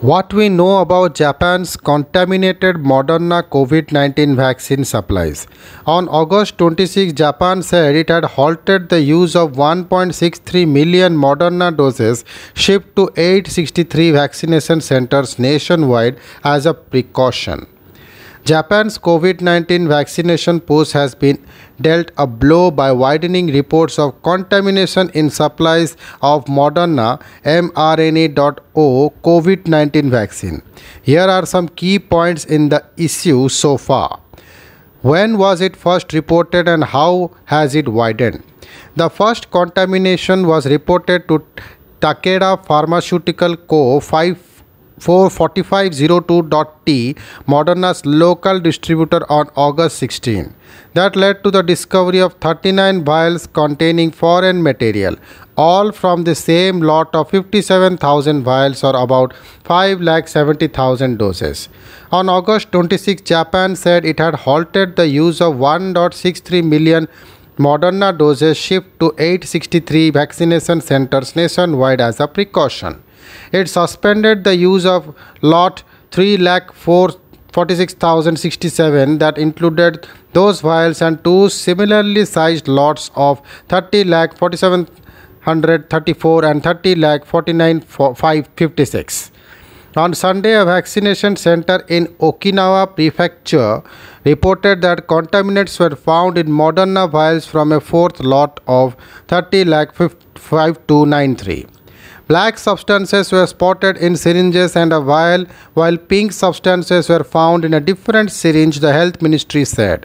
What we know about Japan's contaminated Moderna COVID-19 vaccine supplies. On August 26, Japan said it had halted the use of 1.63 million Moderna doses shipped to 863 vaccination centers nationwide as a precaution. Japan's COVID 19 vaccination push has been dealt a blow by widening reports of contamination in supplies of Moderna mRNA.O COVID 19 vaccine. Here are some key points in the issue so far. When was it first reported and how has it widened? The first contamination was reported to Takeda Pharmaceutical Co. 5 44502.t, Moderna's local distributor on August 16. That led to the discovery of 39 vials containing foreign material, all from the same lot of 57,000 vials or about 5,70,000 doses. On August 26, Japan said it had halted the use of 1.63 million Moderna doses shipped to 863 vaccination centers nationwide as a precaution it suspended the use of lot 3 lakh that included those vials and two similarly sized lots of 30 lakh 4734 and 30 lakh 49556. On Sunday, a vaccination center in Okinawa Prefecture reported that contaminants were found in Moderna vials from a fourth lot of 30 lakh 5293. Black substances were spotted in syringes and a vial, while pink substances were found in a different syringe, the health ministry said.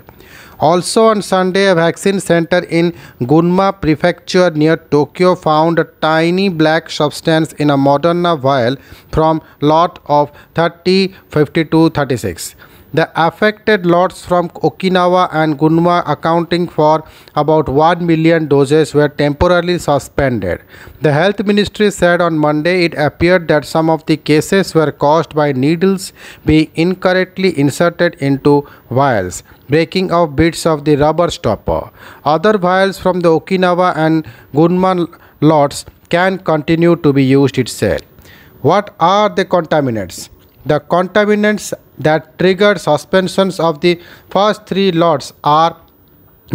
Also on Sunday, a vaccine center in Gunma Prefecture near Tokyo found a tiny black substance in a Moderna vial from lot of 30, 52, 36. The affected lots from Okinawa and Gunma accounting for about 1 million doses were temporarily suspended. The health ministry said on Monday it appeared that some of the cases were caused by needles being incorrectly inserted into vials, breaking off bits of the rubber stopper. Other vials from the Okinawa and Gunma lots can continue to be used, it said. What are the contaminants? The contaminants that triggered suspensions of the first three lots are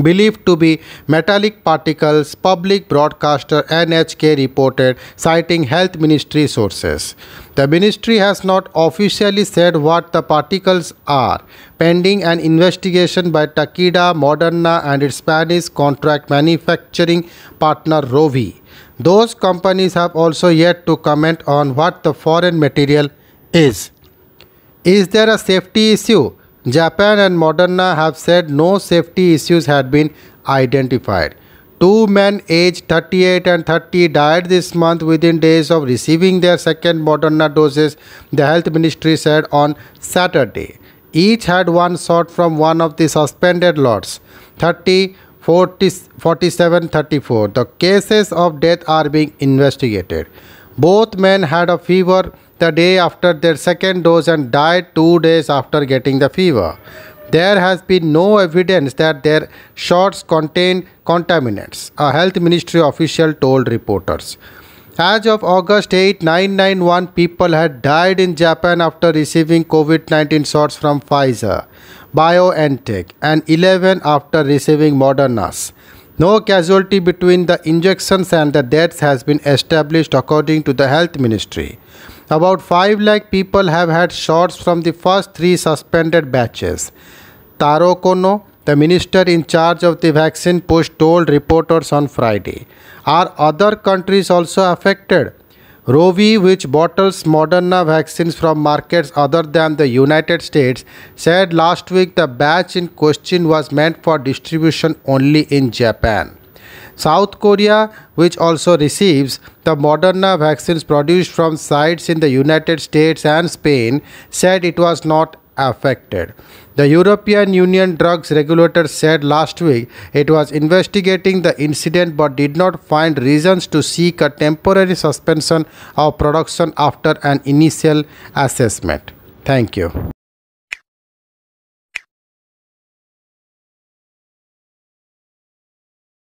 believed to be metallic particles public broadcaster nhk reported citing health ministry sources the ministry has not officially said what the particles are pending an investigation by takeda moderna and its spanish contract manufacturing partner rovi those companies have also yet to comment on what the foreign material is is there a safety issue? Japan and Moderna have said no safety issues had been identified. Two men aged 38 and 30 died this month within days of receiving their second Moderna doses, the health ministry said on Saturday. Each had one shot from one of the suspended lots 30, 40, 47, 34. The cases of death are being investigated. Both men had a fever the day after their second dose and died two days after getting the fever. There has been no evidence that their shots contain contaminants, a health ministry official told reporters. As of August 8, 991 people had died in Japan after receiving COVID 19 shots from Pfizer, BioNTech, and 11 after receiving Moderna's. No casualty between the injections and the deaths has been established according to the health ministry. About 5 lakh people have had shots from the first three suspended batches. Taro Kono, the minister in charge of the vaccine push told reporters on Friday. Are other countries also affected? Rovi, which bottles Moderna vaccines from markets other than the United States, said last week the batch in question was meant for distribution only in Japan. South Korea, which also receives the Moderna vaccines produced from sites in the United States and Spain, said it was not affected. The European Union drugs regulator said last week it was investigating the incident but did not find reasons to seek a temporary suspension of production after an initial assessment. Thank you.